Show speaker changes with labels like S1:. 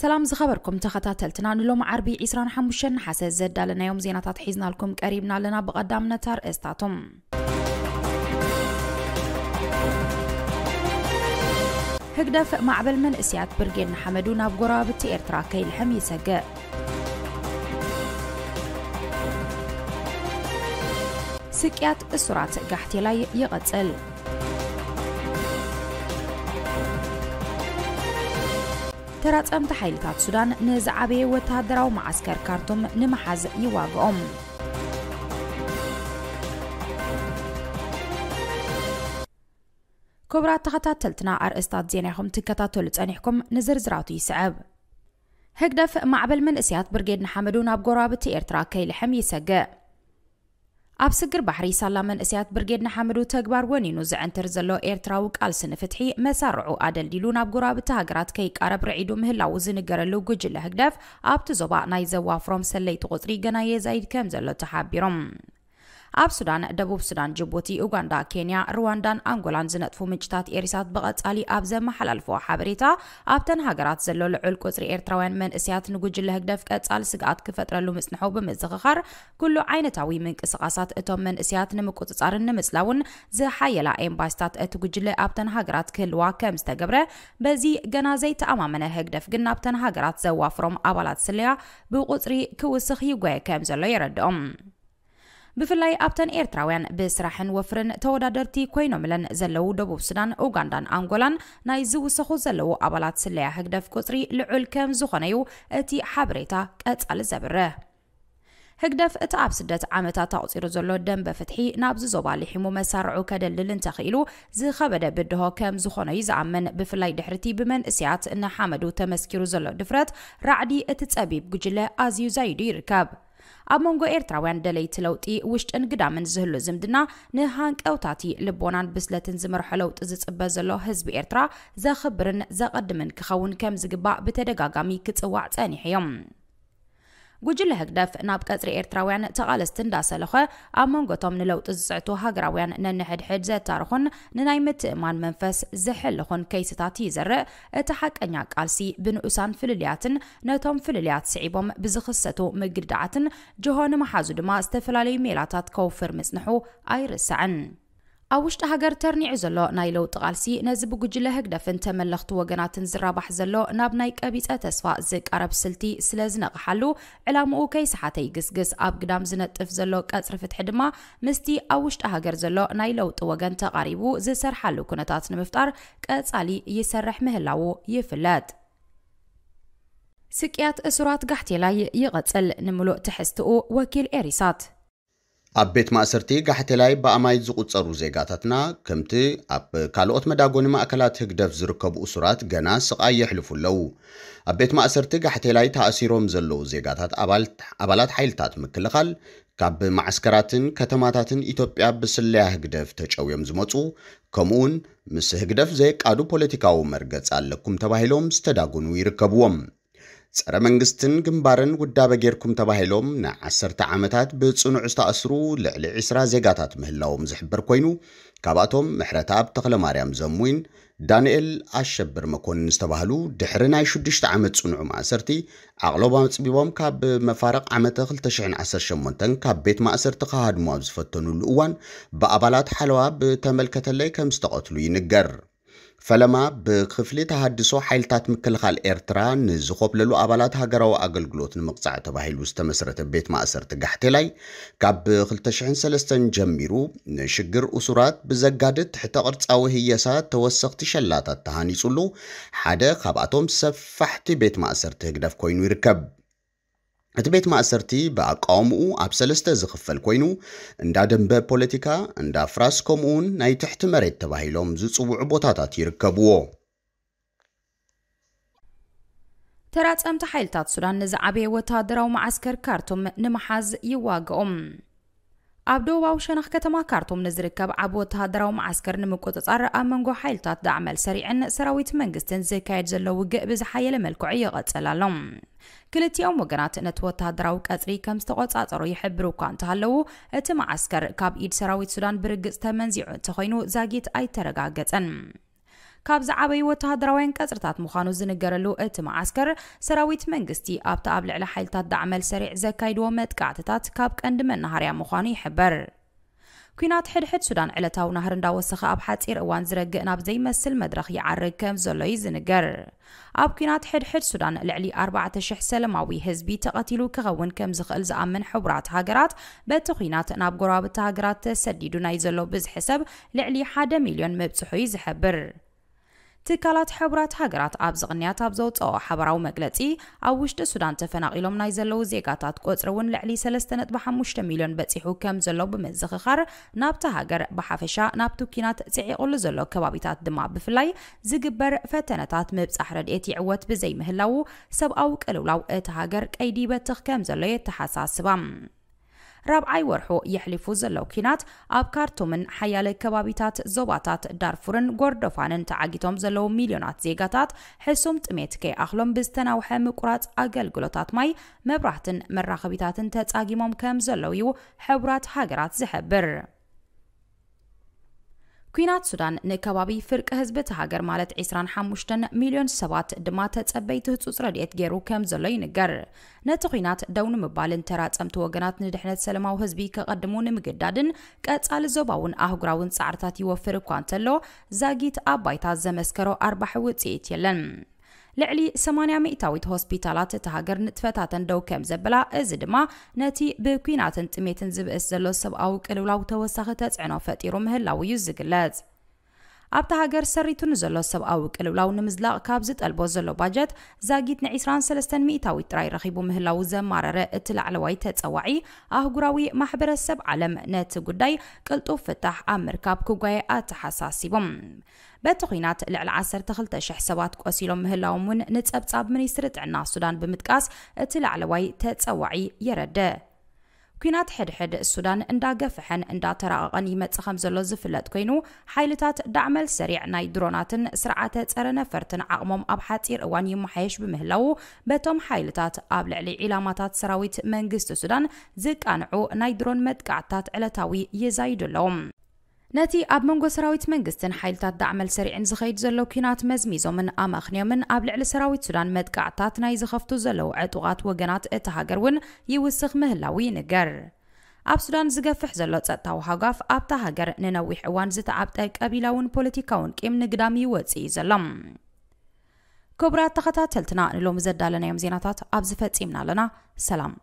S1: سلام زخبركم تخطاتلتنا نلوم عربي عسران حموشن حاسة زد لنا يوم زينة تحيزنا لكم قريبنا لنا بقدام نتار استاتم هكدف مع من اسيات برجين حمدونا بقراب تير تراكي الحميسة جاء سكيات السرعة قحتي لاي يغتل ተራፀምቲ ሓይልታት ሱዳን ንዝዓበየ ወተሃደራዊ መዓስከር ካርቱም ንምሓዝ ይዋግኦም ክቡራት ተኸታተልትና ኣርእስታት ዜና ኢኹም ትከታተሉ ጸኒሕኩም ንዝርዝራቱ ይስዕብ ህግደፍ ማዕበል መንእስያት ብርጌድ ንሓመዱ ናብ ጎራብቲ ኤርትራ ከይልሕም ይሰግእ ኣብ ስግር ባሕሪ ሳላ መንእስያት ብርጌድ ሓምዱ ተግባር ወኒኑ ዝዕንትር ዘሎ ኤርትራዊ ቃልሲ ንፍትሒ መሳርዑ ኣደልዲሉ ናብ ጎራብቲ ሃገራት ከይቃረብ ርዒዱ ምህላው ዝንገረሉ ጉጅለ ህግደፍ ኣብቲ ዞባ ናይ ዘዋፍሮም ሰለይቲ ቁፅሪ ገና የዛይድ ከም ዘሎ ተሓቢሮም ኣብ ሱዳን ደቡብ ሱዳን ጅቡቲ ኡጋንዳ ኬንያ ሩዋንዳን ኣንጎላን ዝነጥፉ ምንጭታት ኤሪሳት ብቐጻሊ ኣብ ዘመሓላልፎ ሓበሬታ ኣብተን ሃገራት ዘሎ ልዑል ቁፅሪ ኤርትራውያን መንእስያት ንጉጅለ ህግደፍ ቀጻል ስግኣት ክፈጥረሉ ምፅንሖ ብምዝኽኻር ኩሉ ዓይነታዊ ምንቅስቓሳት እቶም መንእስያት ንምቁፅጻርን ንምፅላውን ዝሓየላ ኤምባሲታት እቲ ጉጅለ ኣብተን ሃገራት ክህልዋ ከም ዝተገብረ በዚ ገና ዘይተኣማመነ ህግደፍ ግን ናብተን ሃገራት ዘዋፍሮም ኣባላት ስለያ ብቁፅሪ ክውስኽ ይጎየ ከም ዘሎ የረድኦም بفلاي ابتن ايرتراوين بسرحن وفرن توددرتي كوينو ملن زلو دوبو سدان اوغاندان انغولان نايزو سخو زلو ابالات سليا هكدف كتري لعول كم زخانيو اتي حابريتا كت الزبره هكدف اتعب سدت عمتا تاوصير زلو دم بفتحي نابز زوبالي حمو مسارعو كدلل انتخيلو زي خبدا بدهو كم زخونا يزعمن بفلاي دحرتي بمن اسيات ان حامدو تمسكيرو زلو دفرت رعدي اتتقبيب قجلة ازيو زايدو يركب ኣብ መንጎ ኤርትራውያን ደለይቲ ለውጢ ውሽጢ እንግዳምን ዝህሉ ዝምድና ንሃንቀውታቲ ልቦናን ብስለትን ዝመርሖ ለውጢ ዝፅበ ዘሎ ህዝቢ ኤርትራ ዘኽብርን ዘቐድምን ክኸውን ከም ዝግባእ ብተደጋጋሚ ክፅዋዕ ፀኒሕ እዮም ጉጅለ ህግደፍ ናብ ቀፅሪ ኤርትራውያን ተቓለስቲ እንዳሰለኸ ኣብ መንጎቶም ንለውጢ ዝፅዕቱ ሃገራውያን ነንሕድሕድ ዘታርኹን ንናይ ምትእማን መንፈስ ዝሕልኹን ከይስታት ይዘርእ እቲ ሓቀኛ ቃልሲ ብንኡሳን ፍልልያትን ነቶም ፍልልያት ስዒቦም ብዝኽሰቱ ምግዳዓትን ጅሆ ንመሓዙ ድማ ዝተፈላለዩ ሜላታት ከውፍር ምፅንሑ ኣይርስዕን أوشت هاجر ترني عزلو نايلو تغالسي نزب جوجل هكذا فنت ملخت وجنات زرابح زلو ناب نايك أبيت أتسفا زك عرب سلتي سلاز نغحلو علام موكاي سحتي جس جس أب قدام زنت فزلو كسر في حدما مستي أوشت هاجر زلو نايلو توجن تقريبو زسر حلو كنتات نمفتار علي يسرح مهلاو يفلات سكيات أسرات قحتي لاي يغتل نملو تحستو وكيل
S2: إريسات ኣብ ቤት ማእሰርቲ ጋሕቲ ላይ ብኣማይ ዝቝጸሩ ዜጋታትና ከምቲ ኣብ ካልኦት መዳጎኒ ማእከላት ህግደፍ ዝርከቡ እሱራት ገና ስቓይ የሕልፉ ኣለዉ ኣብ ቤት ማእሰርቲ ጋሕቲ ላይ ተኣሲሮም ዘለዉ ዜጋታት ኣባላት ሓይልታት ምክልኻል ካብ ማዓስከራትን ከተማታትን ኢትዮጵያ ብስለያ ህግደፍ ተጨውዮም ዝመፁ ከምኡውን ምስ ህግደፍ ዘየቃዱ ፖለቲካዊ መርገፂ ኣለኩም ተባሂሎም ዝተዳጉኑ ይርከብዎም ፀረ መንግስትን ግንባርን ውዳበ ጌርኩም ተባሂሎም ንዓሰርተ ዓመታት ብፅኑዕ ዝተኣስሩ ልዕሊ 20 ዜጋታት ምህላዎም ዝሕብር ኮይኑ ካብኣቶም ምሕረት ኣብ ማርያም ዘሙይን ዳንኤል ኣሸብር መኮንን ዝተባህሉ ድሕሪ ናይ 6 ዓመት ፅኑዑ ማእሰርቲ ኣቕሎባ ኣፅቢቦም ካብ መፋረቕ ዓመተ 218 ካብ ቤት ማእሰርቲ ካሃድሞ ኣብ ዝፈተኑሉ እዋን ብኣባላት ሓለዋ ብተመልከተለይ ከም ዝተቐትሉ ይንገር ፈለማ ብክፍሊ ተሃድሶ ሓይልታት ምክልኻል ኤርትራ ንዝኸብለሉ ኣባላት ሃገራዊ ኣገልግሎት ንምቕፃዕ ተባሂሉ ዝተመስረተ ቤት ማእሰርቲ ጋሕቴላይ ካብ 2003 ጀሚሩ ንሽግር እሱራት ብዘጋድድ ትሕተ ቅርፃዊ ህየሳ ተወሰኽቲ ሸላታት ተሃኒጹሉ ሓደ ካብኣቶም ሰፋሕቲ ቤት ማእሰርቲ ህግደፍ ኮይኑ ይርከብ እቲ ቤት ማእሰርቲ ብኣቃውምኡ ኣብ ሰለስተ ዝኽፈል ኮይኑ እንዳ ደንበ ፖለቲካ እንዳ ፍራስ ከምኡውን ናይ ትሕቲ መሬት ተባሂሎም ዝፅውዑ ቦታታት ይርከብዎ
S1: ተራፀምቲ ሓይልታት ሱዳን ንዝዓበየ ወታደራዊ ማዓስከር ካርቶም ንምሓዝ ይዋግኦም ኣብ ደቡባዊ ሸነኽ ከተማ ካርቱም ንዝርከብ ዓብ ወተሃደራዊ መዓስከር ንምቁፅፃር ኣብ መንጎ ሓይልታት ዳዕመል ሰሪዕን ሰራዊት መንግስትን ዝካየድ ዘሎ ውግእ ብዝሓየለ መልክዑ ይቐፅል ኣሎ ክልቲኦም ወገናት ነቲ ወተሃደራዊ ቀፅሪ ከም ዝተቆፃፀሩ ይሕብሩ እኳ እንተሃለዉ እቲ መዓስከር ካብ ኢድ ሰራዊት ሱዳን ብርግፅ ተመንዚዑ እንተኮይኑ ዛጊት ኣይተረጋገፀን كاب زعبي وتهدروين كزرتات مخانو زنقرلو اتما عسكر سراويت منغستي ابتا ابلع لحيل تاد عمل سريع زكايد ومت كاعتتات كابك اندمن نهاريا مخاني حبر كينات حد حد سودان علتاو نهرن داوسخة اب حاتير اوان زرق ناب زي مسل مدرخ يعرق كم زولوي زنقر اب كينات حد حد سودان لعلي اربعة شح سلماوي هزبي تقاتلو كغون كم زخل زامن حبرات هاقرات باتو كينات ناب قرابت هاقرات تسديدو نايزلو بز حسب لعلي حادة مليون مبتحوي زحبر ትካላት ሕቡራት ሃገራት ኣብ ዝቕንያት ኣብ ዘውፅኦ ሓበራዊ መግለፂ ኣብ ውሽጢ ሱዳን ተፈናቒሎም ናይ ዘለዉ ዜጋታት ቆፅሪ እውን ልዕሊ 3.5 ሚልዮን በፂሑ ከም ዘሎ ብምዝኽኻር ናብቲ ሃገር ብሓፈሻ ናብቲ ኩናት ፅዒቑሉ ዘሎ ከባቢታት ድማ ብፍላይ ዝግበር ፈተነታት ምብፃሕ ረድኤት ይዕወት ብዘይምህላው ሰብኣዊ ቅልውላው እቲ ሃገር ቀይዲ ይበትኽ ከም ዘሎ የተሓሳስባ ራብዓይ ወርሑ የሕሊፉ ዘለው ኩናት ኣብ ካርቱምን ሓያለ ከባቢታት ዞባታት ዳርፉርን ጎርዶፋንን ተዓጊቶም ዘለው ሚልዮናት ዜጋታት ሕሱም ጥሜት ከይኣኽሎም ብዝተናውሐ ምቁራፅ ኣገልግሎታት ማይ መብራህትን መራኸቢታትን ተጻጊሞም ከም ዘለው እዩ ሕቡራት ሃገራት ዝሕብር ኩናት ሱዳን ንከባቢ ፍርቂ ህዝቢ እቲ ሃገር ማለት 25 ሚልዮን ሰባት ድማ ተጸበይቲ ህጹፅ ረድኤት ገይሩ ከም ዘሎ ይንገር ነቲ ኩናት ደው ንምባልን ተራ ወገናት ንድሕነት ሰለማዊ ህዝቢ ከቐድሙ ንምግዳድን ቀጻሊ ዞባውን ኣህጉራውን ጻዕርታት ይወፍር እኳ እንተሎ ዛጊት ኣብ ባይታ ዘመስከሮ ኣርባሕ ውፅኢት የለን ልዕሊ 80 ሚእታዊት ሆስፒታላት እቲ ሃገር ንጥፈታተን ደው ከም ዘበላ እዚ ድማ ነቲ ብኩናትን ጥሜትን ዝብእስ ዘሎ ሰብኣዊ ቅልውላው ተወሳኺ ተፅዕኖ ፈጢሩ ምህላው እዩ ዝግለጽ ابتا هاگر سری تون زلو سب آوک الولاو نمزلاق کابزت البو زلو باجت زاگیت نعیسران سلستن میتاوی ترای رخیبو مهلاوز ماراره اتل علوائی تتاوعی آهگوراوی محبر سب علم نت گودای کلتو فتح امرکاب کوگای آت حساسیبوم بتوانات لعل عصر تخلت شحسوات قاسیلم هلاومون نت ابتاب منیسرت عنا سودان بمتقاس اتل علوائی تتاوعی یرده كينات حد حد السودان اندا غفحن اندا تراغن يمتس خمزلو زفلت كينو حيلتات دعمل سريع ناي دروناتن سرعات تسرن فرتن عقموم ابحاتير اوان يمحيش بمهلو بتم حيلتات قابل علي علاماتات سراويت منغست السودان زيك انعو ناي درون متقعتات علتاوي يزايدو لوم ነቲ ኣብ መንጎ ሰራዊት መንግስትን ሓይልታት ዳዕመል ሰሪዕን ዝኸይድ ዘሎ ኩናት መዝሚዞምን ኣማኽንዮምን ኣብ ልዕሊ ሰራዊት ሱዳን መጥቃዕታት ናይ ዝኸፍቱ ዘለዉ ዕጡቓት ወገናት እቲ ሃገር እውን ይውስኽ ምህላው ይንገር ኣብ ሱዳን ዝገፍሕ ዘሎ ፀጥታ ወሃጓፍ ኣብታ ሃገር ንነዊሕ እዋን ዝተዓብጠ ቀቢላውን ፖለቲካውን ቂም ንግዳም ይወፅ እዩ ዘሎም ክቡራት ተኸታተልትና ንሎሚ ዘዳለናዮም ዜናታት ኣብዚ ፈፂምና ኣለና ሰላም